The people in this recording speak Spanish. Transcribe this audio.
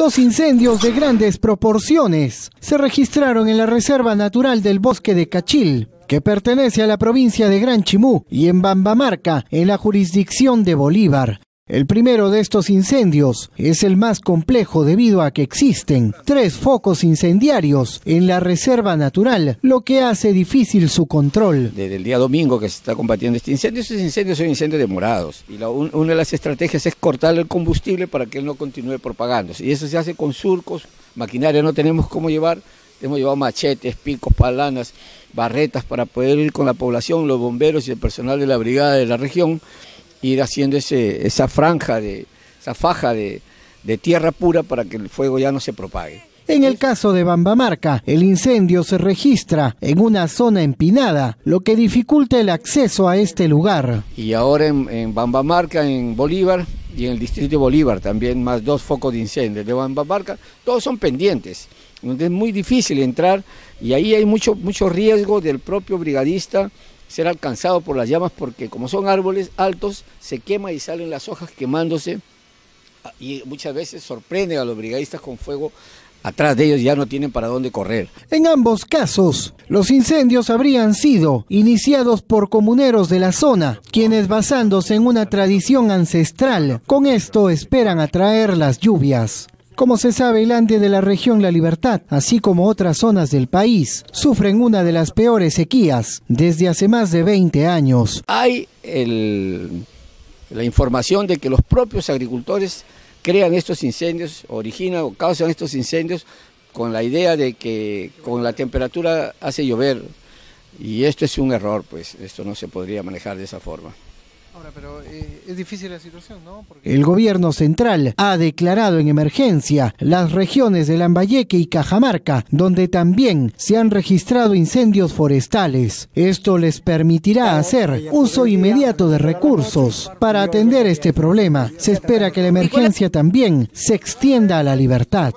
Dos incendios de grandes proporciones se registraron en la Reserva Natural del Bosque de Cachil, que pertenece a la provincia de Gran Chimú y en Bambamarca, en la jurisdicción de Bolívar. El primero de estos incendios es el más complejo debido a que existen tres focos incendiarios en la reserva natural, lo que hace difícil su control. Desde el día domingo que se está combatiendo este incendio, esos incendios son incendios demorados y una de las estrategias es cortar el combustible para que él no continúe propagándose y eso se hace con surcos, maquinaria no tenemos cómo llevar, hemos llevado machetes, picos, palanas, barretas para poder ir con la población, los bomberos y el personal de la brigada de la región ir haciendo esa franja, de, esa faja de, tierra pura para que el fuego ya no se propague. En el caso de Bambamarca, el incendio se registra en una zona empinada, lo que dificulta el acceso a este lugar. Y ahora en, Bambamarca, en Bolívar y en el distrito de Bolívar también más dos focos de incendio de Bambamarca, todos son pendientes. donde es muy difícil entrar y ahí hay mucho, mucho riesgo del propio brigadista ser alcanzado por las llamas porque como son árboles altos, se quema y salen las hojas quemándose y muchas veces sorprende a los brigadistas con fuego. Atrás de ellos ya no tienen para dónde correr. En ambos casos, los incendios habrían sido iniciados por comuneros de la zona, quienes basándose en una tradición ancestral, con esto esperan atraer las lluvias. Como se sabe, el Ande de la región La Libertad, así como otras zonas del país, sufren una de las peores sequías desde hace más de 20 años. Hay la información de que los propios agricultores crean estos incendios, originan o causan estos incendios con la idea de que con la temperatura hace llover. Y esto es un error, pues esto no se podría manejar de esa forma. Ahora, pero eh, es difícil la situación, ¿no? El gobierno central ha declarado en emergencia las regiones de Lambayeque y Cajamarca, donde también se han registrado incendios forestales. Esto les permitirá hacer uso inmediato de recursos para atender este problema. Se espera que la emergencia también se extienda a la libertad.